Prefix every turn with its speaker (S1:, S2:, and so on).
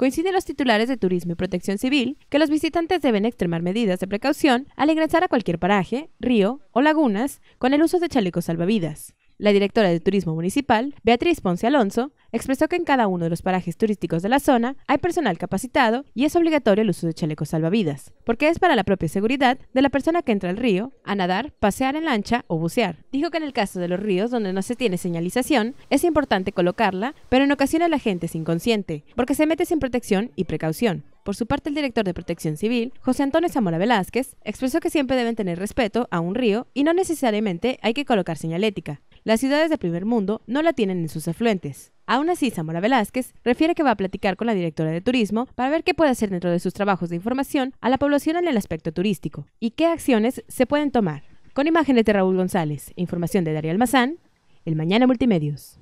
S1: Coinciden los titulares de Turismo y Protección Civil que los visitantes deben extremar medidas de precaución al ingresar a cualquier paraje, río o lagunas con el uso de chalecos salvavidas. La directora de Turismo Municipal, Beatriz Ponce Alonso, expresó que en cada uno de los parajes turísticos de la zona hay personal capacitado y es obligatorio el uso de chalecos salvavidas, porque es para la propia seguridad de la persona que entra al río a nadar, pasear en lancha o bucear. Dijo que en el caso de los ríos donde no se tiene señalización, es importante colocarla, pero en ocasiones la gente es inconsciente, porque se mete sin protección y precaución. Por su parte, el director de Protección Civil, José Antonio Zamora Velázquez, expresó que siempre deben tener respeto a un río y no necesariamente hay que colocar señalética, las ciudades de primer mundo no la tienen en sus afluentes. Aún así, Zamora Velázquez refiere que va a platicar con la directora de turismo para ver qué puede hacer dentro de sus trabajos de información a la población en el aspecto turístico y qué acciones se pueden tomar. Con imágenes de Raúl González, información de Darío Almazán, El Mañana Multimedios.